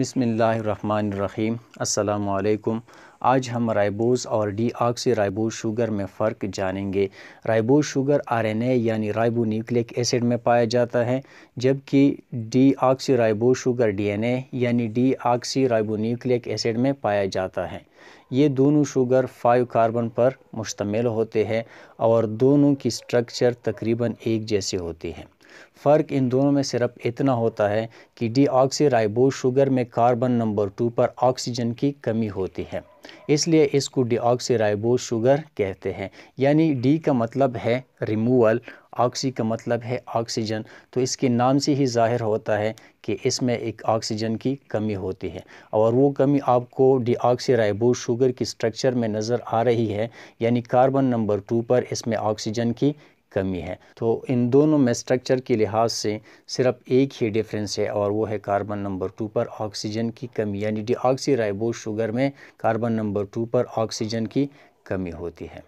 बिसमीम् अल्लाम आज हम रायबोस और डी ऑक्सी राइबोज शुगर में फ़र्क जानेंगे रायबोज शुगर आरएनए यानी राइबो न्यूक्लिक एसिड में पाया जाता है जबकि deoxyribose sugar DNA यानी ribo nucleic acid में पाया जाता है ये दोनों शुगर फाइव कार्बन पर मुश्तमिल होते हैं और दोनों की स्ट्रक्चर तकरीबन एक जैसी होती है फ़र्क इन दोनों में सिर्फ इतना होता है कि डीऑक्सीराइबोज शुगर में कार्बन नंबर टू पर ऑक्सीजन की कमी होती है इसलिए इसको डीऑक्सीराइबोज शुगर कहते हैं यानी डी का मतलब है रिमूवल ऑक्सी का मतलब है ऑक्सीजन तो इसके नाम से ही जाहिर होता है कि इसमें एक ऑक्सीजन की कमी होती है और वो कमी आपको डीऑक्सीराइबोज शुगर की स्ट्रक्चर में नज़र आ रही है यानी कार्बन नंबर टू पर इसमें ऑक्सीजन की कमी है तो इन दोनों में स्ट्रक्चर के लिहाज से सिर्फ एक ही डिफरेंस है और वो है कार्बन नंबर टू पर ऑक्सीजन की कमी यानी डी शुगर में कार्बन नंबर टू पर ऑक्सीजन की कमी होती है